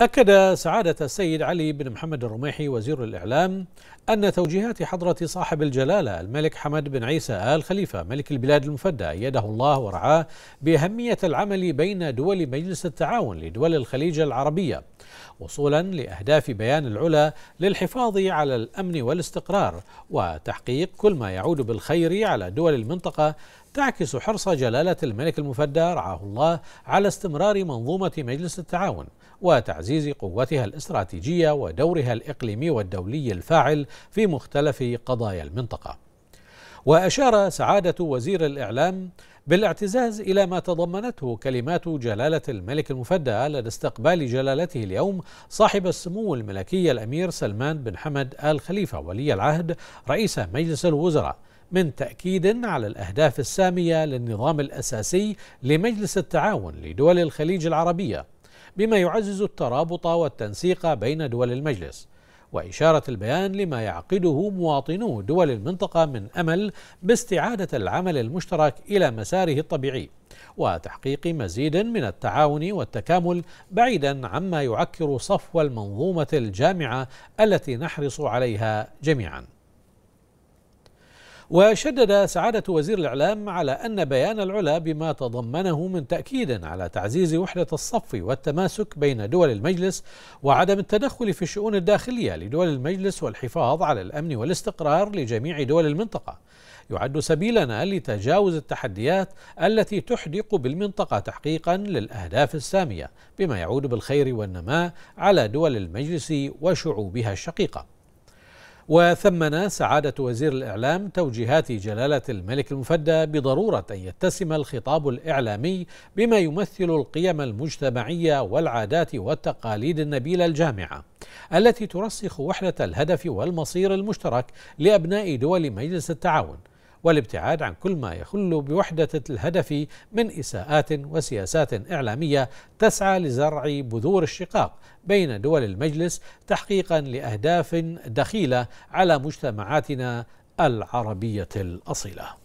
أكد سعادة السيد علي بن محمد الرميحي وزير الإعلام أن توجيهات حضرة صاحب الجلالة الملك حمد بن عيسى آل خليفة ملك البلاد المفدى أيده الله ورعاه بأهمية العمل بين دول مجلس التعاون لدول الخليج العربية وصولا لاهداف بيان العلا للحفاظ على الامن والاستقرار وتحقيق كل ما يعود بالخير على دول المنطقه تعكس حرص جلاله الملك المفدى رعاه الله على استمرار منظومه مجلس التعاون وتعزيز قوتها الاستراتيجيه ودورها الاقليمي والدولي الفاعل في مختلف قضايا المنطقه وأشار سعادة وزير الإعلام بالاعتزاز إلى ما تضمنته كلمات جلالة الملك المفدى لدى استقبال جلالته اليوم صاحب السمو الملكي الأمير سلمان بن حمد آل خليفة ولي العهد رئيس مجلس الوزراء من تأكيد على الأهداف السامية للنظام الأساسي لمجلس التعاون لدول الخليج العربية بما يعزز الترابط والتنسيق بين دول المجلس وإشارة البيان لما يعقده مواطنو دول المنطقة من أمل باستعادة العمل المشترك إلى مساره الطبيعي وتحقيق مزيد من التعاون والتكامل بعيدا عما يعكر صفو المنظومة الجامعة التي نحرص عليها جميعا وشدد سعادة وزير الإعلام على أن بيان العلا بما تضمنه من تأكيد على تعزيز وحدة الصف والتماسك بين دول المجلس وعدم التدخل في الشؤون الداخلية لدول المجلس والحفاظ على الأمن والاستقرار لجميع دول المنطقة يعد سبيلنا لتجاوز التحديات التي تحدق بالمنطقة تحقيقا للأهداف السامية بما يعود بالخير والنماء على دول المجلس وشعوبها الشقيقة وثمن سعادة وزير الإعلام توجيهات جلالة الملك المفدى بضرورة أن يتسم الخطاب الإعلامي بما يمثل القيم المجتمعية والعادات والتقاليد النبيلة الجامعة التي ترسخ وحدة الهدف والمصير المشترك لأبناء دول مجلس التعاون والابتعاد عن كل ما يخل بوحدة الهدف من إساءات وسياسات إعلامية تسعى لزرع بذور الشقاق بين دول المجلس تحقيقا لأهداف دخيلة على مجتمعاتنا العربية الأصيلة